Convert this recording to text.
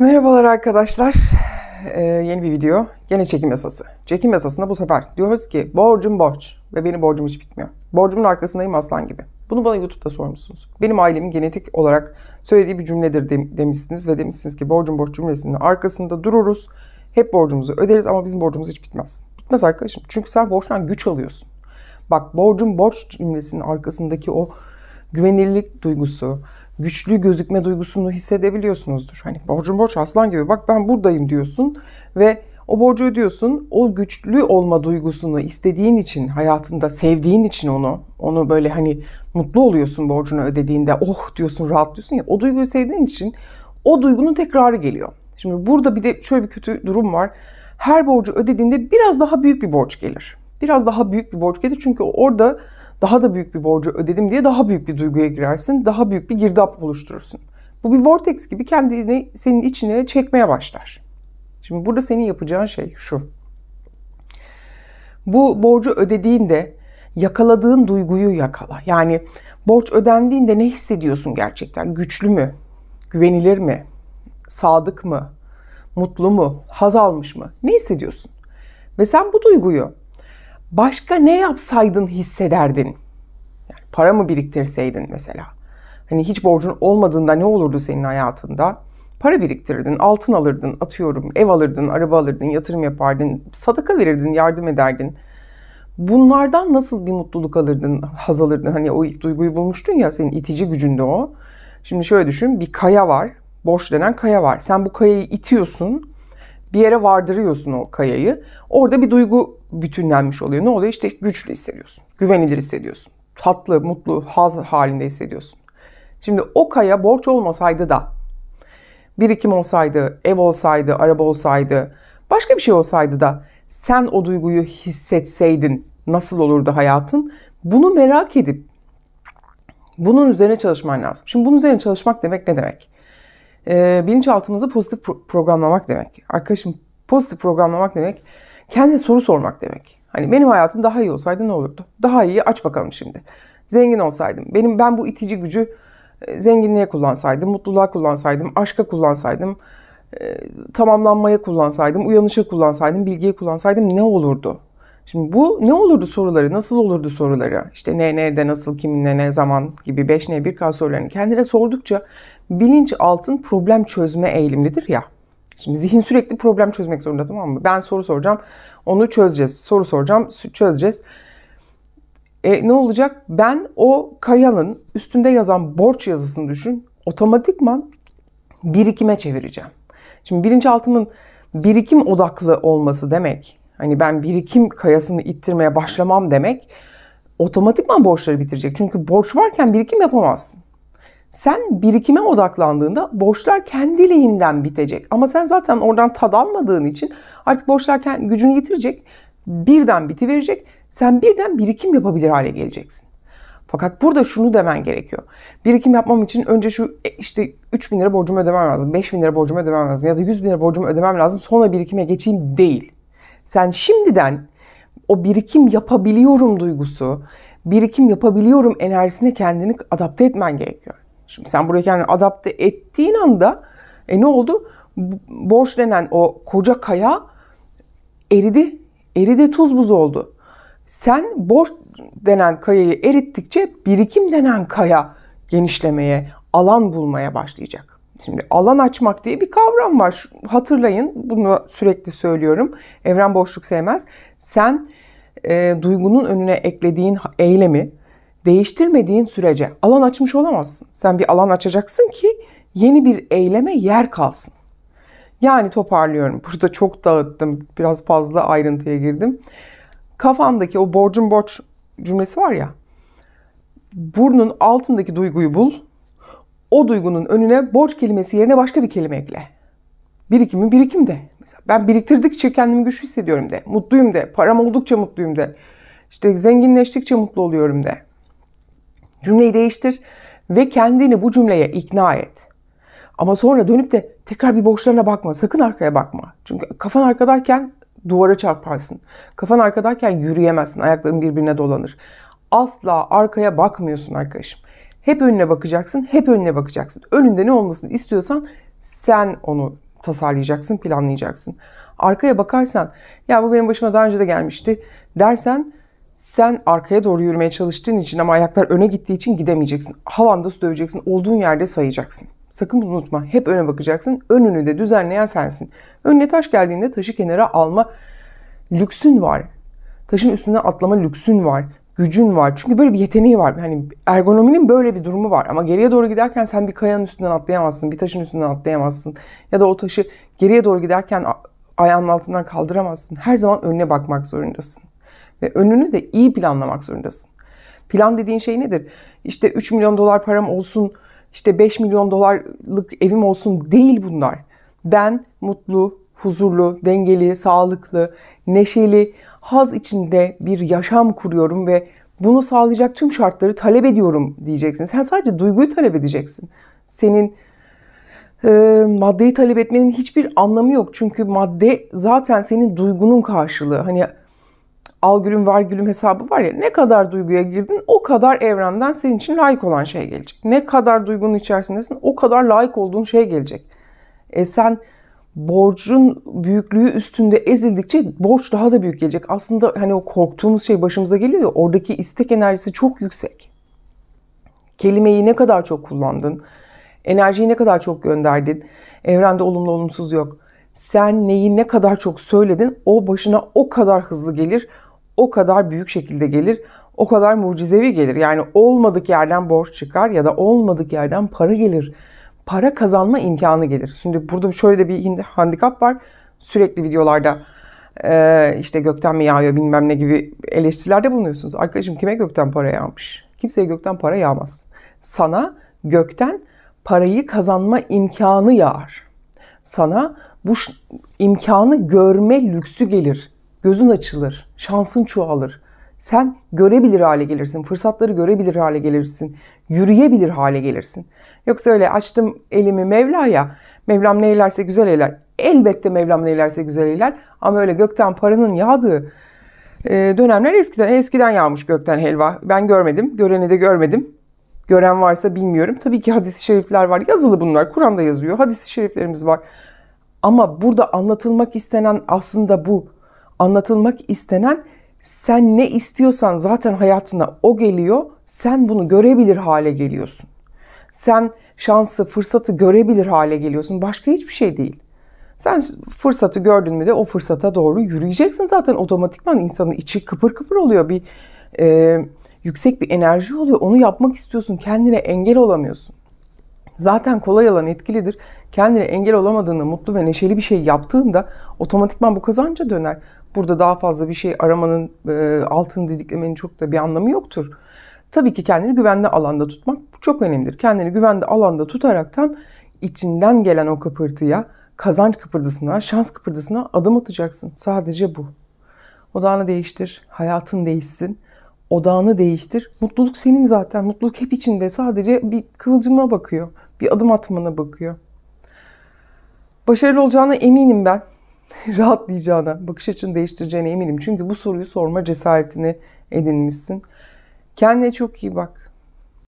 Merhabalar arkadaşlar. Ee, yeni bir video. Yine çekim yasası. Çekim yasasında bu sefer diyoruz ki borcum borç ve benim borcum hiç bitmiyor. Borcumun arkasındayım aslan gibi. Bunu bana YouTube'da sormuşsunuz. Benim ailemin genetik olarak söylediği bir cümledir dem- demişsiniz ve demişsiniz ki borcum borç cümlesinin arkasında dururuz. Hep borcumuzu öderiz ama bizim borcumuz hiç bitmez. Bitmez arkadaşım. Çünkü sen borçtan güç alıyorsun. Bak borcum borç cümlesinin arkasındaki o güvenirlik duygusu, güçlü gözükme duygusunu hissedebiliyorsunuzdur. Hani borcun borç aslan gibi bak ben buradayım diyorsun ve o borcu ödüyorsun. O güçlü olma duygusunu istediğin için, hayatında sevdiğin için onu, onu böyle hani mutlu oluyorsun borcunu ödediğinde. Oh diyorsun, rahatlıyorsun ya. O duyguyu sevdiğin için o duygunun tekrarı geliyor. Şimdi burada bir de şöyle bir kötü durum var. Her borcu ödediğinde biraz daha büyük bir borç gelir. Biraz daha büyük bir borç gelir çünkü orada daha da büyük bir borcu ödedim diye daha büyük bir duyguya girersin. Daha büyük bir girdap oluşturursun. Bu bir vortex gibi kendini senin içine çekmeye başlar. Şimdi burada senin yapacağın şey şu. Bu borcu ödediğinde yakaladığın duyguyu yakala. Yani borç ödendiğinde ne hissediyorsun gerçekten? Güçlü mü? Güvenilir mi? Sadık mı? Mutlu mu? Haz almış mı? Ne hissediyorsun? Ve sen bu duyguyu başka ne yapsaydın hissederdin? Yani para mı biriktirseydin mesela? Hani hiç borcun olmadığında ne olurdu senin hayatında? Para biriktirirdin, altın alırdın, atıyorum, ev alırdın, araba alırdın, yatırım yapardın, sadaka verirdin, yardım ederdin. Bunlardan nasıl bir mutluluk alırdın, haz alırdın? Hani o ilk duyguyu bulmuştun ya, senin itici gücünde o. Şimdi şöyle düşün, bir kaya var, borç denen kaya var. Sen bu kayayı itiyorsun, bir yere vardırıyorsun o kayayı. Orada bir duygu bütünlenmiş oluyor. Ne oluyor? İşte güçlü hissediyorsun. Güvenilir hissediyorsun. Tatlı, mutlu, haz halinde hissediyorsun. Şimdi o kaya borç olmasaydı da birikim olsaydı, ev olsaydı, araba olsaydı, başka bir şey olsaydı da sen o duyguyu hissetseydin nasıl olurdu hayatın? Bunu merak edip bunun üzerine çalışman lazım. Şimdi bunun üzerine çalışmak demek ne demek? Ee, bilinçaltımızı pozitif pro- programlamak demek. Arkadaşım pozitif programlamak demek Kendine soru sormak demek. Hani benim hayatım daha iyi olsaydı ne olurdu? Daha iyi aç bakalım şimdi. Zengin olsaydım. Benim ben bu itici gücü e, zenginliğe kullansaydım, mutluluğa kullansaydım, aşka kullansaydım, e, tamamlanmaya kullansaydım, uyanışa kullansaydım, bilgiye kullansaydım ne olurdu? Şimdi bu ne olurdu soruları, nasıl olurdu soruları? İşte ne, nerede, nasıl, kiminle, ne zaman gibi 5 ne 1 k sorularını kendine sordukça bilinç altın problem çözme eğilimlidir ya. Şimdi zihin sürekli problem çözmek zorunda tamam mı? Ben soru soracağım. Onu çözeceğiz. Soru soracağım. Çözeceğiz. E, ne olacak? Ben o kayanın üstünde yazan borç yazısını düşün. Otomatikman birikime çevireceğim. Şimdi bilinçaltımın birikim odaklı olması demek. Hani ben birikim kayasını ittirmeye başlamam demek. Otomatikman borçları bitirecek. Çünkü borç varken birikim yapamazsın. Sen birikime odaklandığında borçlar kendiliğinden bitecek. Ama sen zaten oradan tad almadığın için artık borçlar gücünü yitirecek. Birden bitiverecek. Sen birden birikim yapabilir hale geleceksin. Fakat burada şunu demen gerekiyor. Birikim yapmam için önce şu e, işte 3 bin lira borcumu ödemem lazım, 5 bin lira borcumu ödemem lazım ya da 100 bin lira borcumu ödemem lazım sonra birikime geçeyim değil. Sen şimdiden o birikim yapabiliyorum duygusu, birikim yapabiliyorum enerjisine kendini adapte etmen gerekiyor. Şimdi sen buraya kendini adapte ettiğin anda e ne oldu? Boş denen o koca kaya eridi. Eridi tuz buz oldu. Sen boş denen kayayı erittikçe birikim denen kaya genişlemeye, alan bulmaya başlayacak. Şimdi alan açmak diye bir kavram var. Hatırlayın bunu sürekli söylüyorum. Evren boşluk sevmez. Sen e, duygunun önüne eklediğin eylemi, değiştirmediğin sürece alan açmış olamazsın. Sen bir alan açacaksın ki yeni bir eyleme yer kalsın. Yani toparlıyorum. Burada çok dağıttım. Biraz fazla ayrıntıya girdim. Kafandaki o borcun borç cümlesi var ya. Burnun altındaki duyguyu bul. O duygunun önüne borç kelimesi yerine başka bir kelime ekle. Birikimi birikim de. Mesela ben biriktirdikçe kendimi güçlü hissediyorum de. Mutluyum de. Param oldukça mutluyum de. İşte zenginleştikçe mutlu oluyorum de. Cümleyi değiştir ve kendini bu cümleye ikna et. Ama sonra dönüp de tekrar bir boşlarına bakma. Sakın arkaya bakma. Çünkü kafan arkadayken duvara çarparsın. Kafan arkadayken yürüyemezsin. Ayakların birbirine dolanır. Asla arkaya bakmıyorsun arkadaşım. Hep önüne bakacaksın, hep önüne bakacaksın. Önünde ne olmasını istiyorsan sen onu tasarlayacaksın, planlayacaksın. Arkaya bakarsan ya bu benim başıma daha önce de gelmişti dersen sen arkaya doğru yürümeye çalıştığın için ama ayaklar öne gittiği için gidemeyeceksin. Havanda su döveceksin, olduğun yerde sayacaksın. Sakın bunu unutma. Hep öne bakacaksın. Önünü de düzenleyen sensin. Önüne taş geldiğinde taşı kenara alma lüksün var. Taşın üstüne atlama lüksün var. Gücün var. Çünkü böyle bir yeteneği var. Hani ergonominin böyle bir durumu var. Ama geriye doğru giderken sen bir kayanın üstünden atlayamazsın. Bir taşın üstünden atlayamazsın. Ya da o taşı geriye doğru giderken ayağının altından kaldıramazsın. Her zaman önüne bakmak zorundasın. Ve önünü de iyi planlamak zorundasın. Plan dediğin şey nedir? İşte 3 milyon dolar param olsun, işte 5 milyon dolarlık evim olsun değil bunlar. Ben mutlu, huzurlu, dengeli, sağlıklı, neşeli, haz içinde bir yaşam kuruyorum ve bunu sağlayacak tüm şartları talep ediyorum diyeceksin. Sen sadece duyguyu talep edeceksin. Senin e, maddeyi talep etmenin hiçbir anlamı yok. Çünkü madde zaten senin duygunun karşılığı. Hani al gülüm var gülüm hesabı var ya ne kadar duyguya girdin o kadar evrenden senin için layık olan şey gelecek. Ne kadar duygunun içerisindesin o kadar layık olduğun şey gelecek. E sen borcun büyüklüğü üstünde ezildikçe borç daha da büyük gelecek. Aslında hani o korktuğumuz şey başımıza geliyor ya oradaki istek enerjisi çok yüksek. Kelimeyi ne kadar çok kullandın, enerjiyi ne kadar çok gönderdin, evrende olumlu olumsuz yok.'' sen neyi ne kadar çok söyledin o başına o kadar hızlı gelir o kadar büyük şekilde gelir, o kadar mucizevi gelir. Yani olmadık yerden borç çıkar ya da olmadık yerden para gelir. Para kazanma imkanı gelir. Şimdi burada şöyle de bir handikap var. Sürekli videolarda e, işte gökten mi yağıyor bilmem ne gibi eleştirilerde bulunuyorsunuz. Arkadaşım kime gökten para yağmış? Kimseye gökten para yağmaz. Sana gökten parayı kazanma imkanı yağar. Sana bu imkanı görme lüksü gelir gözün açılır, şansın çoğalır. Sen görebilir hale gelirsin, fırsatları görebilir hale gelirsin, yürüyebilir hale gelirsin. Yoksa öyle açtım elimi Mevla'ya, Mevlam neylerse güzel eyler. Elbette Mevlam neylerse güzel eyler ama öyle gökten paranın yağdığı e, dönemler eskiden eskiden yağmış gökten helva. Ben görmedim, göreni de görmedim. Gören varsa bilmiyorum. Tabii ki hadis-i şerifler var. Yazılı bunlar. Kur'an'da yazıyor. Hadis-i şeriflerimiz var. Ama burada anlatılmak istenen aslında bu anlatılmak istenen sen ne istiyorsan zaten hayatına o geliyor. Sen bunu görebilir hale geliyorsun. Sen şansı, fırsatı görebilir hale geliyorsun. Başka hiçbir şey değil. Sen fırsatı gördün mü de o fırsata doğru yürüyeceksin zaten otomatikman insanın içi kıpır kıpır oluyor. Bir e, yüksek bir enerji oluyor. Onu yapmak istiyorsun. Kendine engel olamıyorsun. Zaten kolay alan etkilidir. Kendine engel olamadığını mutlu ve neşeli bir şey yaptığında otomatikman bu kazanca döner burada daha fazla bir şey aramanın, e, altını didiklemenin çok da bir anlamı yoktur. Tabii ki kendini güvenli alanda tutmak çok önemlidir. Kendini güvenli alanda tutaraktan içinden gelen o kıpırtıya, kazanç kıpırdısına, şans kıpırdısına adım atacaksın. Sadece bu. Odağını değiştir, hayatın değişsin. Odağını değiştir. Mutluluk senin zaten. Mutluluk hep içinde. Sadece bir kıvılcıma bakıyor. Bir adım atmana bakıyor. Başarılı olacağına eminim ben. rahatlayacağına, bakış açını değiştireceğine eminim. Çünkü bu soruyu sorma cesaretini edinmişsin. Kendine çok iyi bak.